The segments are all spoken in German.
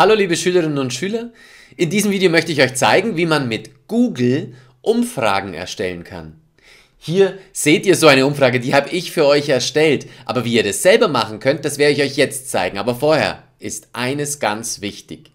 Hallo liebe Schülerinnen und Schüler, in diesem Video möchte ich euch zeigen, wie man mit Google Umfragen erstellen kann. Hier seht ihr so eine Umfrage, die habe ich für euch erstellt, aber wie ihr das selber machen könnt, das werde ich euch jetzt zeigen, aber vorher ist eines ganz wichtig.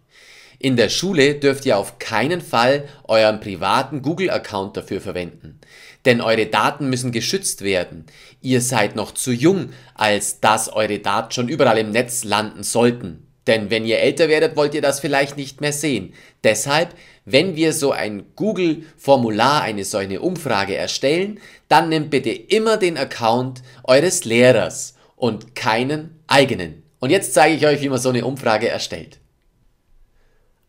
In der Schule dürft ihr auf keinen Fall euren privaten Google-Account dafür verwenden, denn eure Daten müssen geschützt werden. Ihr seid noch zu jung, als dass eure Daten schon überall im Netz landen sollten. Denn wenn ihr älter werdet, wollt ihr das vielleicht nicht mehr sehen. Deshalb, wenn wir so ein Google-Formular, eine solche Umfrage erstellen, dann nehmt bitte immer den Account eures Lehrers und keinen eigenen. Und jetzt zeige ich euch, wie man so eine Umfrage erstellt.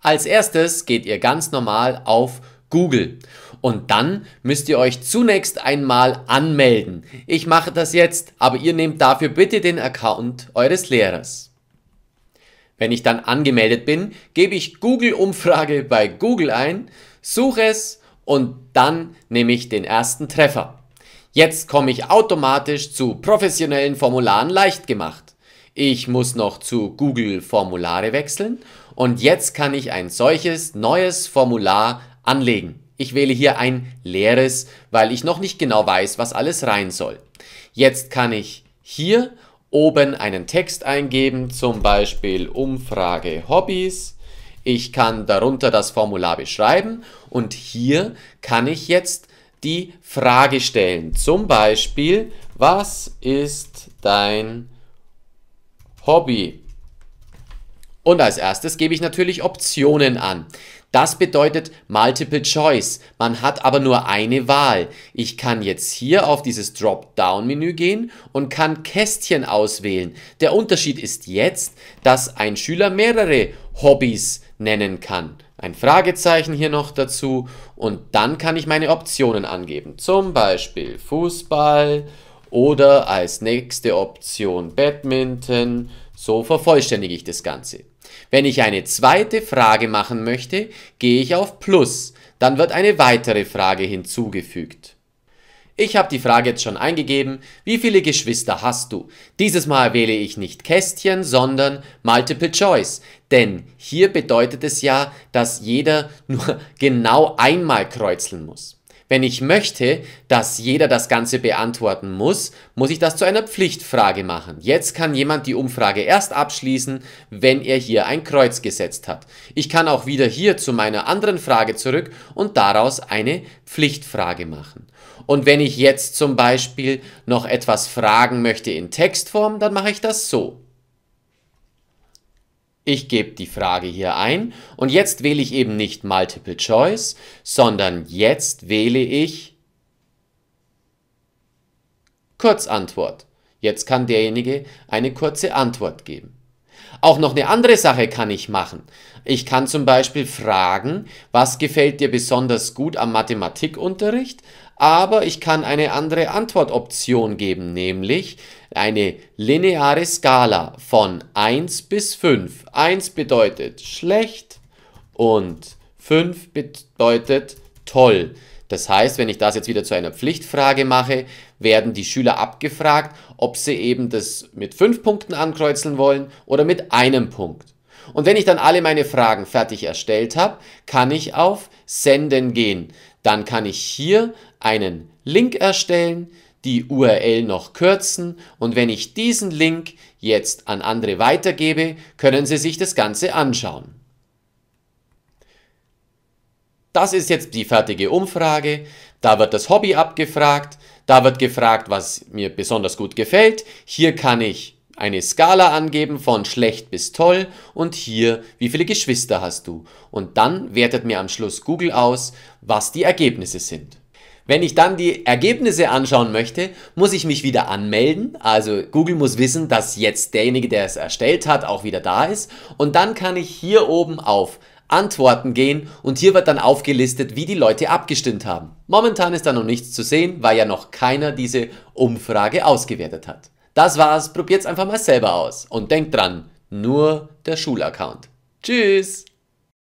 Als erstes geht ihr ganz normal auf Google. Und dann müsst ihr euch zunächst einmal anmelden. Ich mache das jetzt, aber ihr nehmt dafür bitte den Account eures Lehrers. Wenn ich dann angemeldet bin, gebe ich Google Umfrage bei Google ein, suche es und dann nehme ich den ersten Treffer. Jetzt komme ich automatisch zu professionellen Formularen leicht gemacht. Ich muss noch zu Google Formulare wechseln und jetzt kann ich ein solches neues Formular anlegen. Ich wähle hier ein leeres, weil ich noch nicht genau weiß, was alles rein soll. Jetzt kann ich hier oben einen Text eingeben, zum Beispiel Umfrage Hobbys. Ich kann darunter das Formular beschreiben und hier kann ich jetzt die Frage stellen. Zum Beispiel, was ist dein Hobby? Und als erstes gebe ich natürlich Optionen an. Das bedeutet Multiple Choice. Man hat aber nur eine Wahl. Ich kann jetzt hier auf dieses Dropdown-Menü gehen und kann Kästchen auswählen. Der Unterschied ist jetzt, dass ein Schüler mehrere Hobbys nennen kann. Ein Fragezeichen hier noch dazu und dann kann ich meine Optionen angeben. Zum Beispiel Fußball oder als nächste Option Badminton so vervollständige ich das Ganze. Wenn ich eine zweite Frage machen möchte, gehe ich auf Plus, dann wird eine weitere Frage hinzugefügt. Ich habe die Frage jetzt schon eingegeben, wie viele Geschwister hast du? Dieses Mal wähle ich nicht Kästchen, sondern Multiple Choice, denn hier bedeutet es ja, dass jeder nur genau einmal kreuzeln muss. Wenn ich möchte, dass jeder das Ganze beantworten muss, muss ich das zu einer Pflichtfrage machen. Jetzt kann jemand die Umfrage erst abschließen, wenn er hier ein Kreuz gesetzt hat. Ich kann auch wieder hier zu meiner anderen Frage zurück und daraus eine Pflichtfrage machen. Und wenn ich jetzt zum Beispiel noch etwas fragen möchte in Textform, dann mache ich das so. Ich gebe die Frage hier ein und jetzt wähle ich eben nicht Multiple Choice, sondern jetzt wähle ich Kurzantwort. Jetzt kann derjenige eine kurze Antwort geben. Auch noch eine andere Sache kann ich machen. Ich kann zum Beispiel fragen, was gefällt dir besonders gut am Mathematikunterricht? Aber ich kann eine andere Antwortoption geben, nämlich eine lineare Skala von 1 bis 5. 1 bedeutet schlecht und 5 bedeutet toll. Das heißt, wenn ich das jetzt wieder zu einer Pflichtfrage mache, werden die Schüler abgefragt, ob sie eben das mit 5 Punkten ankreuzeln wollen oder mit einem Punkt. Und wenn ich dann alle meine Fragen fertig erstellt habe, kann ich auf Senden gehen. Dann kann ich hier einen Link erstellen, die URL noch kürzen und wenn ich diesen Link jetzt an andere weitergebe, können Sie sich das Ganze anschauen. Das ist jetzt die fertige Umfrage. Da wird das Hobby abgefragt. Da wird gefragt, was mir besonders gut gefällt. Hier kann ich eine Skala angeben von schlecht bis toll und hier, wie viele Geschwister hast du? Und dann wertet mir am Schluss Google aus, was die Ergebnisse sind. Wenn ich dann die Ergebnisse anschauen möchte, muss ich mich wieder anmelden. Also Google muss wissen, dass jetzt derjenige, der es erstellt hat, auch wieder da ist. Und dann kann ich hier oben auf Antworten gehen und hier wird dann aufgelistet, wie die Leute abgestimmt haben. Momentan ist da noch nichts zu sehen, weil ja noch keiner diese Umfrage ausgewertet hat. Das war's, probiert's einfach mal selber aus und denkt dran, nur der Schulaccount. Tschüss!